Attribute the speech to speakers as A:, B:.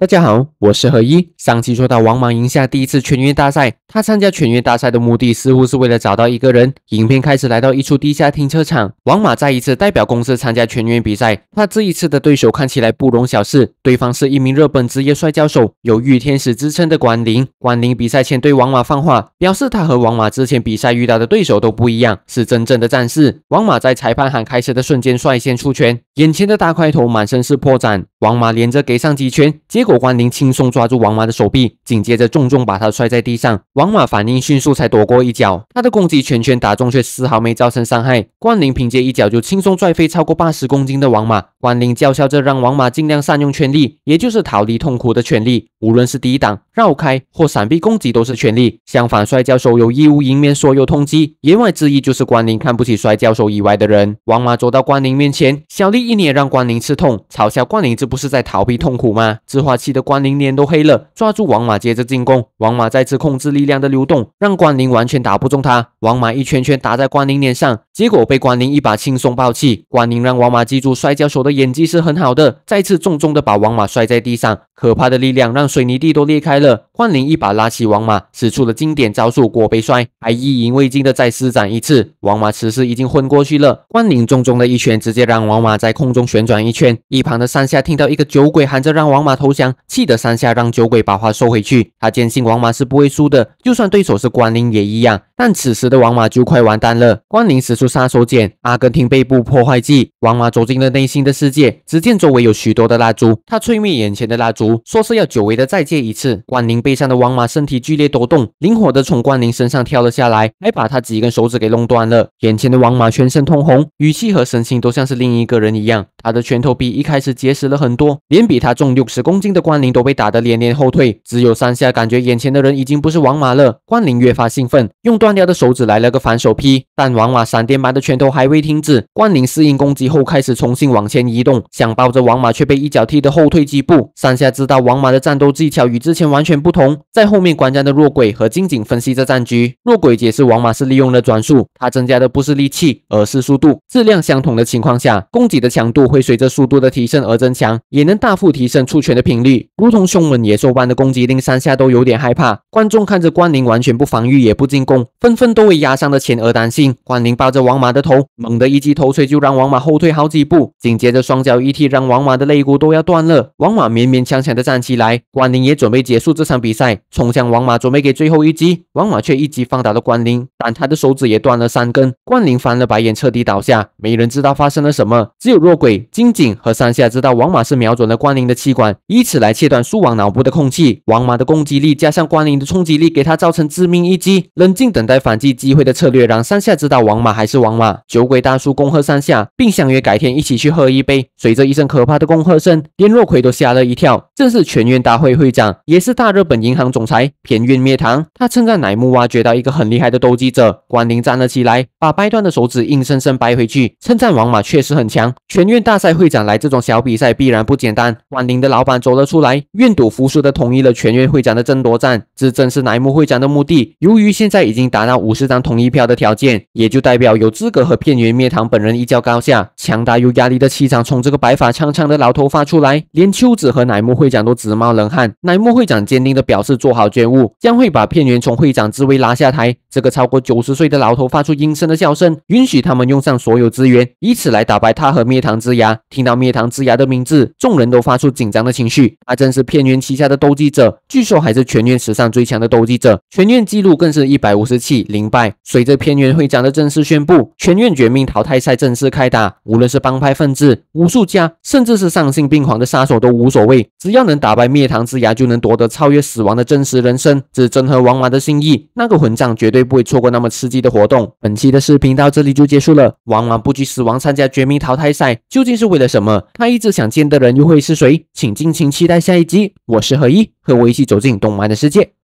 A: 大家好，我是何一。上期说到王马赢下第一次全员大赛，他参加全员大赛的目的似乎是为了找到一个人。影片开始来到一处地下停车场，王马再一次代表公司参加全员比赛。他这一次的对手看起来不容小视，对方是一名日本职业摔跤手，有“御天使”之称的管林。管林比赛前对王马放话，表示他和王马之前比赛遇到的对手都不一样，是真正的战士。王马在裁判喊开始的瞬间率先出拳，眼前的大块头满身是破绽，王马连着给上几拳，结果。关林轻松抓住王马的手臂，紧接着重重把他摔在地上。王马反应迅速，才躲过一脚。他的攻击拳拳打中，却丝毫没造成伤害。关林凭借一脚就轻松拽飞超过八十公斤的王马。关林叫嚣着让王马尽量善用全力，也就是逃离痛苦的权利。无论是抵挡、绕开或闪避攻击，都是权利。相反，摔跤手有义务迎面所有痛击。言外之意就是关林看不起摔跤手以外的人。王马走到关林面前，小力一捏让关林刺痛，嘲笑关林这不是在逃避痛苦吗？这话。气的关林脸都黑了，抓住王马接着进攻。王马再次控制力量的流动，让关林完全打不中他。王马一圈圈打在关林脸上，结果被关林一把轻松抱起。关林让王马记住摔跤手的演技是很好的，再次重重的把王马摔在地上。可怕的力量让水泥地都裂开了。关灵一把拉起王马，使出了经典招数过背摔，还意犹未尽的再施展一次。王马此时已经昏过去了。关灵重重的一拳，直接让王马在空中旋转一圈。一旁的山下听到一个酒鬼喊着让王马投降，气得山下让酒鬼把话说回去。他坚信王马是不会输的，就算对手是关灵也一样。但此时的王马就快完蛋了。关灵使出杀手锏——阿根廷背部破坏技。王马走进了内心的世界，只见周围有许多的蜡烛，他吹灭眼前的蜡烛。说是要久违的再借一次。关宁背上的王马身体剧烈抖动，灵活的从关宁身上跳了下来，还把他几根手指给弄断了。眼前的王马全身通红，语气和神情都像是另一个人一样。他的拳头比一开始结实了很多，连比他重六十公斤的关宁都被打得连连后退。只有三下，感觉眼前的人已经不是王马了。关宁越发兴奋，用断掉的手指来了个反手劈，但王马闪电般的拳头还未停止。关宁适应攻击后开始重新往前移动，想抱着王马却被一脚踢得后退几步。三下。知道王马的战斗技巧与之前完全不同，在后面观战的若鬼和金井分析着战局，若鬼解释王马是利用了转速，他增加的不是力气，而是速度。质量相同的情况下，攻击的强度会随着速度的提升而增强，也能大幅提升出拳的频率，如同凶猛野兽般的攻击令山下都有点害怕。观众看着关宁完全不防御也不进攻，纷纷都为压伤的钱而担心。关宁抱着王马的头，猛的一记头锤就让王马后退好几步，紧接着双脚一踢，让王马的肋骨都要断了。王马勉勉强强。的站起来，关宁也准备结束这场比赛，冲向王马，准备给最后一击。王马却一击放倒了关宁，但他的手指也断了三根。关宁翻了白眼，彻底倒下。没人知道发生了什么，只有弱鬼、金井和山下知道王马是瞄准了关宁的气管，以此来切断苏王脑部的空气。王马的攻击力加上关宁的冲击力，给他造成致命一击。冷静等待反击机会的策略，让山下知道王马还是王马。酒鬼大叔恭贺山下，并相约改天一起去喝一杯。随着一声可怕的恭贺声，连弱鬼都吓了一跳。正是全院大会会长，也是大日本银行总裁片渊灭堂。他称赞乃木挖掘到一个很厉害的斗技者。关林站了起来，把掰断的手指硬生生掰回去，称赞王马确实很强。全院大赛会长来这种小比赛必然不简单。关林的老板走了出来，愿赌服输的同意了全院会长的争夺战。这正是乃木会长的目的。由于现在已经达到五十张同意票的条件，也就代表有资格和片原灭堂本人一较高下。强大又压力的气场从这个白发苍苍的老头发出来，连秋子和乃木会。讲都直冒冷汗。乃木会长坚定地表示：“做好觉悟，将会把片源从会长之位拉下台。”这个超过九十岁的老头发出阴森的笑声，允许他们用上所有资源，以此来打败他和灭堂之牙。听到灭堂之牙的名字，众人都发出紧张的情绪。他正是片源旗下的斗技者，据说还是全院史上最强的斗技者，全院记录更是一百五十七零败。随着片源会长的正式宣布，全院绝命淘汰赛正式开打。无论是帮派分子、武术家，甚至是丧心病狂的杀手，都无所谓，只要。要能打败灭唐之牙，就能夺得超越死亡的真实人生，这是真和王马的心意。那个混账绝对不会错过那么刺激的活动。本期的视频到这里就结束了。王马不惧死亡参加绝命淘汰赛，究竟是为了什么？他一直想见的人又会是谁？请尽情期待下一集。我是何一，和我一起走进动漫的世界。